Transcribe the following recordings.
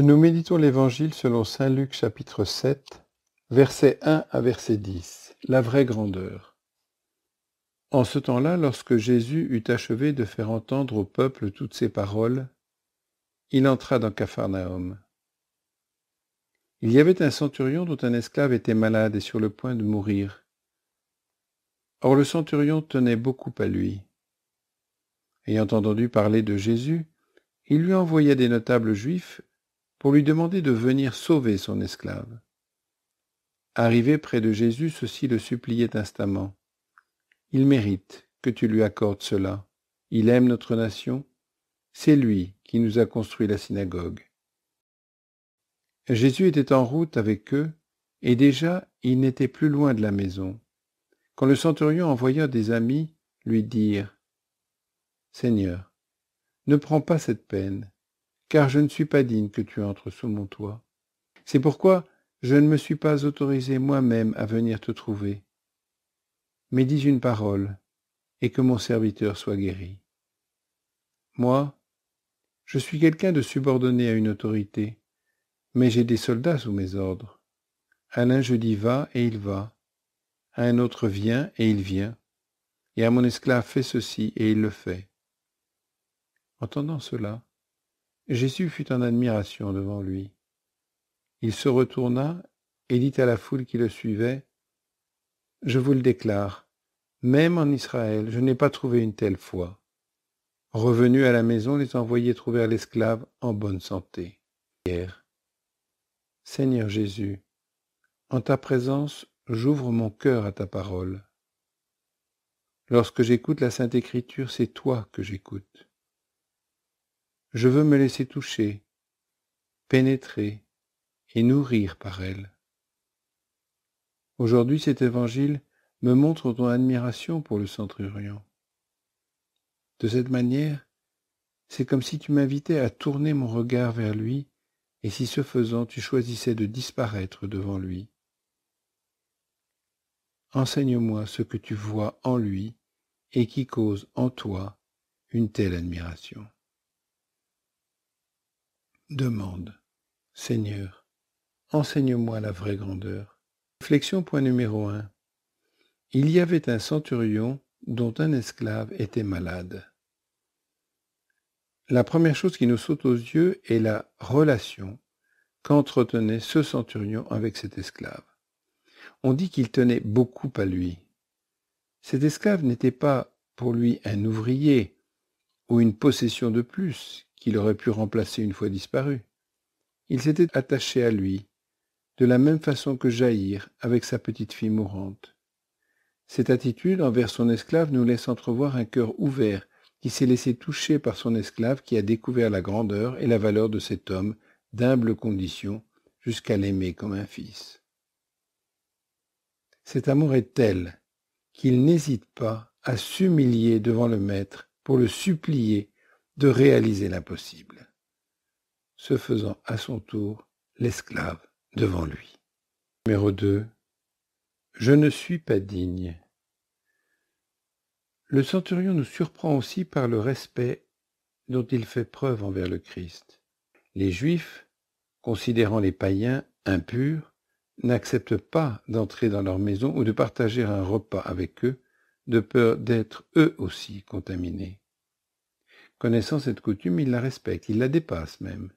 Nous méditons l'Évangile selon Saint Luc chapitre 7, versets 1 à verset 10. La vraie grandeur. En ce temps-là, lorsque Jésus eut achevé de faire entendre au peuple toutes ses paroles, il entra dans Capharnaüm. Il y avait un centurion dont un esclave était malade et sur le point de mourir. Or le centurion tenait beaucoup à lui. Ayant entendu parler de Jésus, il lui envoya des notables juifs pour lui demander de venir sauver son esclave. Arrivé près de Jésus, ceux-ci le suppliaient instamment. Il mérite que tu lui accordes cela. Il aime notre nation. C'est lui qui nous a construit la synagogue. Jésus était en route avec eux, et déjà il n'était plus loin de la maison, quand le centurion envoya des amis lui dire Seigneur, ne prends pas cette peine, car je ne suis pas digne que tu entres sous mon toit. C'est pourquoi je ne me suis pas autorisé moi-même à venir te trouver. Mais dis une parole, et que mon serviteur soit guéri. Moi, je suis quelqu'un de subordonné à une autorité, mais j'ai des soldats sous mes ordres. À l'un je dis va, et il va. À un autre vient » et il vient. Et à mon esclave fais ceci, et il le fait. Entendant cela, Jésus fut en admiration devant lui. Il se retourna et dit à la foule qui le suivait, Je vous le déclare, même en Israël, je n'ai pas trouvé une telle foi. Revenus à la maison, les envoyés trouvèrent l'esclave en bonne santé. Seigneur Jésus, en ta présence, j'ouvre mon cœur à ta parole. Lorsque j'écoute la Sainte Écriture, c'est toi que j'écoute je veux me laisser toucher, pénétrer et nourrir par elle. Aujourd'hui cet évangile me montre ton admiration pour le centurion. De cette manière, c'est comme si tu m'invitais à tourner mon regard vers lui, et si ce faisant tu choisissais de disparaître devant lui. Enseigne-moi ce que tu vois en lui et qui cause en toi une telle admiration. Demande. Seigneur, enseigne-moi la vraie grandeur. Réflexion point numéro 1. Il y avait un centurion dont un esclave était malade. La première chose qui nous saute aux yeux est la relation qu'entretenait ce centurion avec cet esclave. On dit qu'il tenait beaucoup à lui. Cet esclave n'était pas pour lui un ouvrier ou une possession de plus qu'il aurait pu remplacer une fois disparu. Il s'était attaché à lui, de la même façon que Jaïr avec sa petite fille mourante. Cette attitude envers son esclave nous laisse entrevoir un cœur ouvert qui s'est laissé toucher par son esclave qui a découvert la grandeur et la valeur de cet homme d'humble condition jusqu'à l'aimer comme un fils. Cet amour est tel qu'il n'hésite pas à s'humilier devant le maître pour le supplier de réaliser l'impossible, se faisant à son tour l'esclave devant lui. Numéro 2. Je ne suis pas digne. Le centurion nous surprend aussi par le respect dont il fait preuve envers le Christ. Les Juifs, considérant les païens impurs, n'acceptent pas d'entrer dans leur maison ou de partager un repas avec eux, de peur d'être eux aussi contaminés. Connaissant cette coutume, il la respecte, il la dépasse même,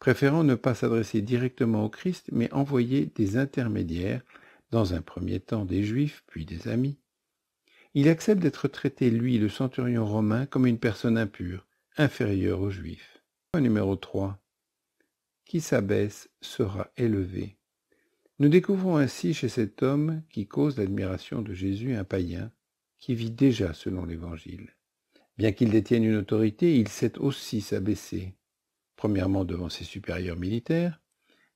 préférant ne pas s'adresser directement au Christ, mais envoyer des intermédiaires, dans un premier temps des Juifs, puis des amis. Il accepte d'être traité, lui, le centurion romain, comme une personne impure, inférieure aux Juifs. numéro 3. Qui s'abaisse sera élevé. Nous découvrons ainsi chez cet homme qui cause l'admiration de Jésus un païen qui vit déjà selon l'Évangile. Bien qu'il détienne une autorité, il sait aussi s'abaisser, premièrement devant ses supérieurs militaires,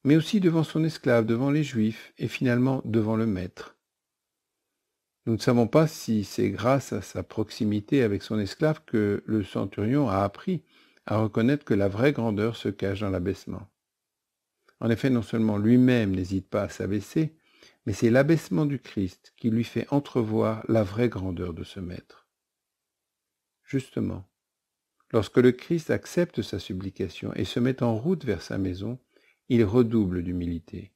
mais aussi devant son esclave, devant les juifs, et finalement devant le maître. Nous ne savons pas si c'est grâce à sa proximité avec son esclave que le centurion a appris à reconnaître que la vraie grandeur se cache dans l'abaissement. En effet, non seulement lui-même n'hésite pas à s'abaisser, mais c'est l'abaissement du Christ qui lui fait entrevoir la vraie grandeur de ce maître. Justement, lorsque le Christ accepte sa supplication et se met en route vers sa maison, il redouble d'humilité.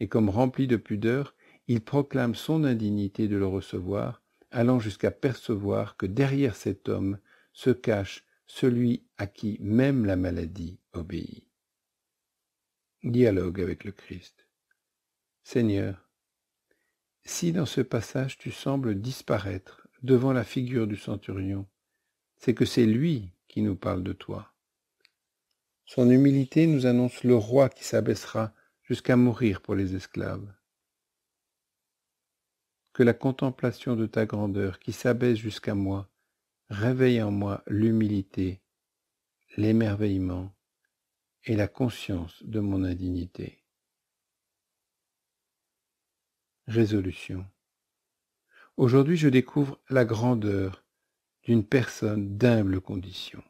Et comme rempli de pudeur, il proclame son indignité de le recevoir, allant jusqu'à percevoir que derrière cet homme se cache celui à qui même la maladie obéit. Dialogue avec le Christ. Seigneur, si dans ce passage tu sembles disparaître devant la figure du centurion, c'est que c'est lui qui nous parle de toi. Son humilité nous annonce le roi qui s'abaissera jusqu'à mourir pour les esclaves. Que la contemplation de ta grandeur qui s'abaisse jusqu'à moi réveille en moi l'humilité, l'émerveillement et la conscience de mon indignité. Résolution. Aujourd'hui, je découvre la grandeur d'une personne d'humble condition.